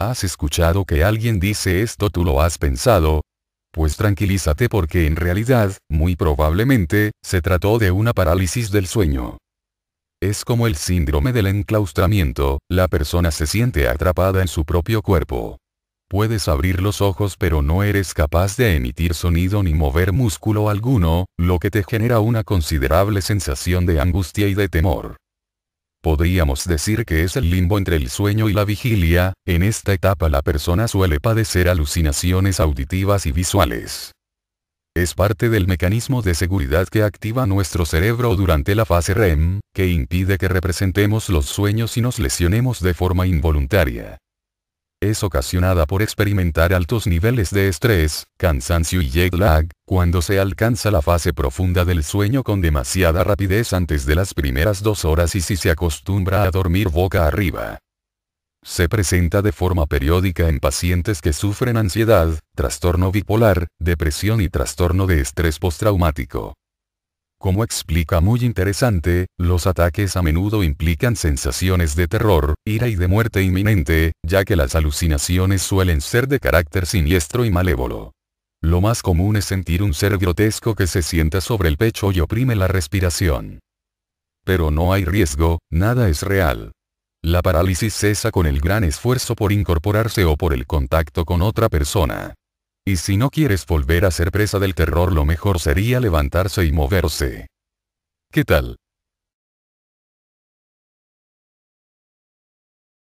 ¿Has escuchado que alguien dice esto? ¿Tú lo has pensado? Pues tranquilízate porque en realidad, muy probablemente, se trató de una parálisis del sueño. Es como el síndrome del enclaustramiento, la persona se siente atrapada en su propio cuerpo. Puedes abrir los ojos pero no eres capaz de emitir sonido ni mover músculo alguno, lo que te genera una considerable sensación de angustia y de temor. Podríamos decir que es el limbo entre el sueño y la vigilia, en esta etapa la persona suele padecer alucinaciones auditivas y visuales. Es parte del mecanismo de seguridad que activa nuestro cerebro durante la fase REM, que impide que representemos los sueños y nos lesionemos de forma involuntaria es ocasionada por experimentar altos niveles de estrés, cansancio y jet lag, cuando se alcanza la fase profunda del sueño con demasiada rapidez antes de las primeras dos horas y si se acostumbra a dormir boca arriba. Se presenta de forma periódica en pacientes que sufren ansiedad, trastorno bipolar, depresión y trastorno de estrés postraumático. Como explica muy interesante, los ataques a menudo implican sensaciones de terror, ira y de muerte inminente, ya que las alucinaciones suelen ser de carácter siniestro y malévolo. Lo más común es sentir un ser grotesco que se sienta sobre el pecho y oprime la respiración. Pero no hay riesgo, nada es real. La parálisis cesa con el gran esfuerzo por incorporarse o por el contacto con otra persona. Y si no quieres volver a ser presa del terror lo mejor sería levantarse y moverse. ¿Qué tal?